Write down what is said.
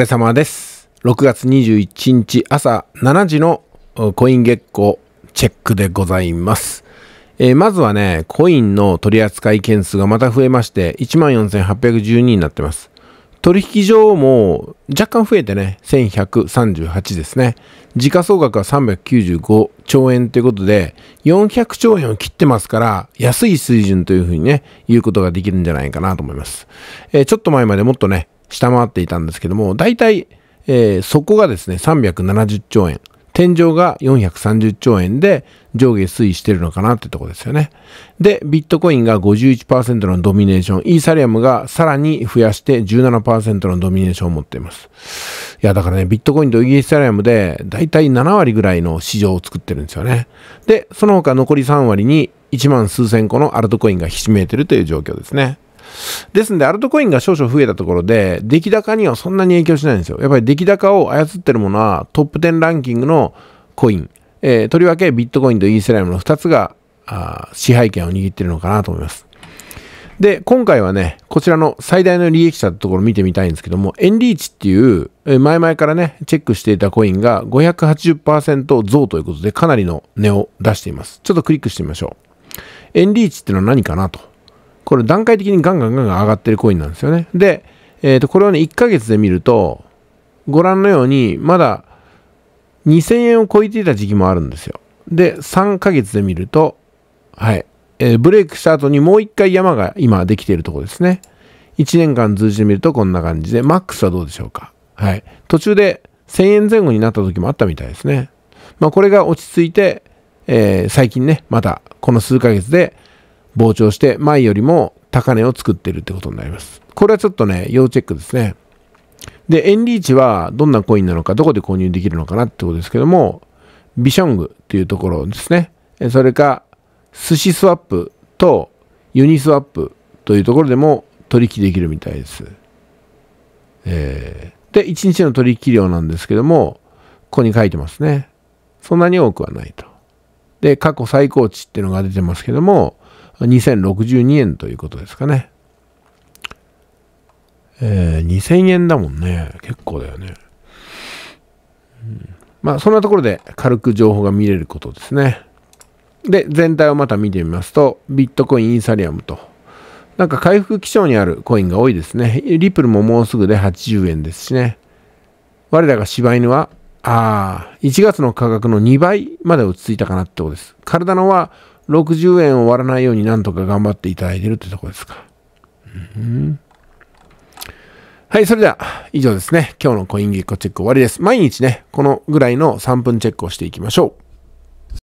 お疲れ様です。6月21日朝7時のコイン月光チェックでございます。えー、まずはね、コインの取扱件数がまた増えまして、14,812になってます。取引上も若干増えてね、1138ですね。時価総額は395兆円ということで、400兆円を切ってますから、安い水準というふうにね、言うことができるんじゃないかなと思います。えー、ちょっと前までもっとね、下回っていたんですけども、大体、えー、底がですね、370兆円、天井が430兆円で上下推移してるのかなってとこですよね。で、ビットコインが51%のドミネーション、イーサリアムがさらに増やして17%のドミネーションを持っています。いや、だからね、ビットコインとイーサリアムでだいたい7割ぐらいの市場を作ってるんですよね。で、その他残り3割に1万数千個のアルトコインがひしめいてるという状況ですね。ですんで、アルトコインが少々増えたところで、出来高にはそんなに影響しないんですよ。やっぱり出来高を操ってるものは、トップ10ランキングのコイン、えー、とりわけビットコインとイーサラムの2つがあ支配権を握ってるのかなと思います。で、今回はね、こちらの最大の利益者のところを見てみたいんですけども、エンリーチっていう、前々からね、チェックしていたコインが580%増ということで、かなりの値を出しています。ちょっとクリックしてみましょう。エンリーチっていうのは何かなと。これ段階的にガンガンガンガン上がってるコインなんですよね。で、えっ、ー、と、これをね、1ヶ月で見ると、ご覧のように、まだ2000円を超えていた時期もあるんですよ。で、3ヶ月で見ると、はい、えー、ブレイクした後にもう1回山が今できているところですね。1年間通じてみるとこんな感じで、マックスはどうでしょうか。はい。途中で1000円前後になった時もあったみたいですね。まあ、これが落ち着いて、えー、最近ね、またこの数ヶ月で膨張して前よりも高値を作ってるってことになります。これはちょっとね、要チェックですね。で、エンリーチはどんなコインなのか、どこで購入できるのかなってことですけども、ビショングっていうところですね。それか、寿司スワップとユニスワップというところでも取引できるみたいです。えー、で、1日の取引量なんですけども、ここに書いてますね。そんなに多くはないと。で、過去最高値っていうのが出てますけども、2062円ということですかね。えー、2000円だもんね。結構だよね。うん、まあ、そんなところで軽く情報が見れることですね。で、全体をまた見てみますと、ビットコイン、イーサリアムと、なんか回復基調にあるコインが多いですね。リプルももうすぐで80円ですしね。我らが柴犬は、ああ、1月の価格の2倍まで落ち着いたかなってことです。体のは60円を割らないようになんとか頑張っていただいてるってとこですか。うん、はい、それでは以上ですね。今日のコインゲッコチェック終わりです。毎日ね、このぐらいの3分チェックをしていきましょう。